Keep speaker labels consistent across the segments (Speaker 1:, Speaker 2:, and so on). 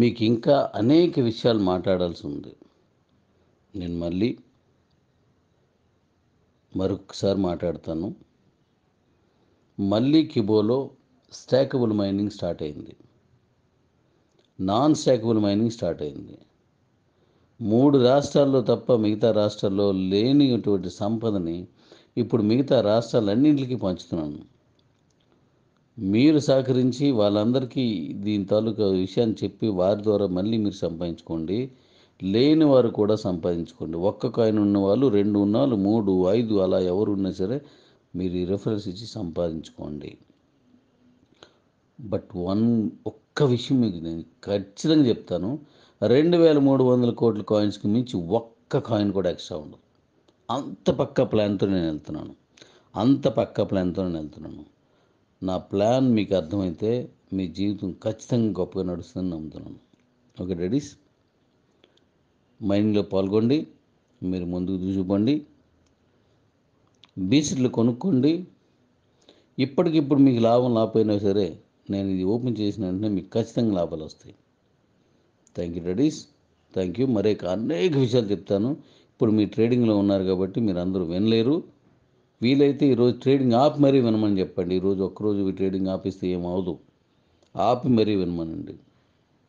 Speaker 1: మీకు ఇంకా అనేక విషయాలు మాట్లాడాల్సి ఉంది నేను మళ్ళీ మరొకసారి మాట్లాడతాను మళ్ళీ కిబోలో స్టాకబుల్ మైనింగ్ స్టార్ట్ అయింది నాన్ స్టాకబుల్ మైనింగ్ స్టార్ట్ అయింది మూడు రాష్ట్రాల్లో తప్ప మిగతా రాష్ట్రాల్లో లేనిటువంటి సంపదని ఇప్పుడు మిగతా రాష్ట్రాలన్నింటికి పంచుతున్నాను మీరు సహకరించి వాళ్ళందరికీ దీని తాలూకా విషయాన్ని చెప్పి వారి ద్వారా మళ్ళీ మీరు సంపాదించుకోండి లేని వారు కూడా సంపాదించుకోండి ఒక్క కాయిన్ ఉన్న వాళ్ళు రెండు ఉన్నాళ్ళు మూడు ఐదు అలా ఎవరు ఉన్నా సరే మీరు ఈ రెఫరెన్స్ ఇచ్చి సంపాదించుకోండి బట్ వన్ ఒక్క విషయం మీకు నేను ఖచ్చితంగా చెప్తాను రెండు వేల మూడు వందల కోట్ల కాయిన్స్కి మించి ఒక్క కాయిన్ కూడా ఎక్స్ట్రా ఉండదు అంత పక్క ప్లాన్తో నేను వెళ్తున్నాను అంత పక్క ప్లాన్తో నేను వెళ్తున్నాను నా ప్లాన్ మీకు అర్థమైతే మీ జీవితం ఖచ్చితంగా గొప్పగా నడుస్తుందని నమ్ముతున్నాను ఓకే రెడీస్ మైనింగ్లో పాల్గొండి మీరు ముందుకు చూసుకోండి బీసీలు కొనుక్కోండి ఇప్పటికిప్పుడు మీకు లాభం లాపోయినా సరే నేను ఇది ఓపెన్ చేసిన వెంటనే మీకు ఖచ్చితంగా లాభాలు వస్తాయి thank you ladies thank you మరే అనేక విషయాలు చెప్తాను ఇప్పుడు మీ ట్రేడింగ్లో ఉన్నారు కాబట్టి మీరు అందరూ వినలేరు వీలైతే ఈరోజు ట్రేడింగ్ ఆపి మరీ వినమని చెప్పండి ఈరోజు ఒక్కరోజు ట్రేడింగ్ ఆపిస్తే ఏమవుదు ఆపి మరీ వినమనండి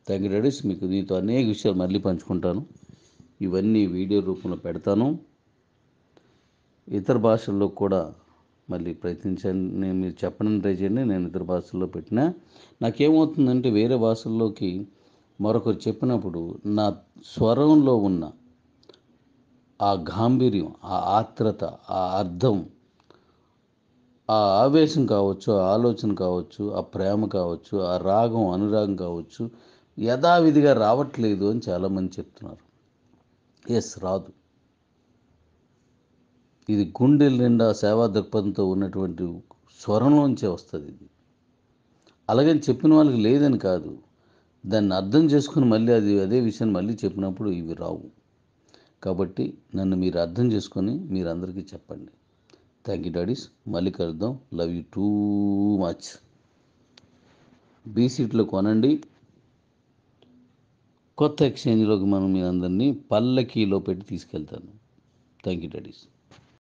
Speaker 1: థ్యాంక్ యూ డాడీస్ మీకు దీంతో అనేక విషయాలు మళ్ళీ పంచుకుంటాను ఇవన్నీ వీడియో రూపంలో పెడతాను ఇతర భాషల్లో కూడా మళ్ళీ ప్రయత్నించండి నేను మీరు చెప్పడం ట్రై చేయండి నేను ఇతర భాషల్లో పెట్టినా నాకేమవుతుందంటే వేరే భాషల్లోకి మరొకరు చెప్పినప్పుడు నా స్వరంలో ఉన్న ఆ గాంభీర్యం ఆ ఆత్రత ఆ అర్థం ఆ ఆవేశం కావచ్చు ఆ ఆలోచన కావచ్చు ఆ ప్రేమ కావచ్చు ఆ రాగం అనురాగం కావచ్చు యథావిధిగా రావట్లేదు అని చాలామంది చెప్తున్నారు ఎస్ రాదు ఇది గుండెల నిండా సేవా దృక్పథంతో ఉన్నటువంటి స్వరంలోంచే వస్తుంది ఇది అలాగని చెప్పిన వాళ్ళకి లేదని కాదు దాన్ని అర్థం చేసుకుని మళ్ళీ అది అదే విషయం మళ్ళీ చెప్పినప్పుడు ఇవి రావు కాబట్టి నన్ను మీరు అర్థం చేసుకొని మీరందరికీ చెప్పండి థ్యాంక్ యూ డాడీస్ మళ్ళీ కలుద్దాం love you too much B సీట్లో కొనండి కొత్త ఎక్స్చేంజ్లోకి మనం మీ అందరినీ పల్లకీలో పెట్టి తీసుకెళ్తాను థ్యాంక్ యూ డాడీస్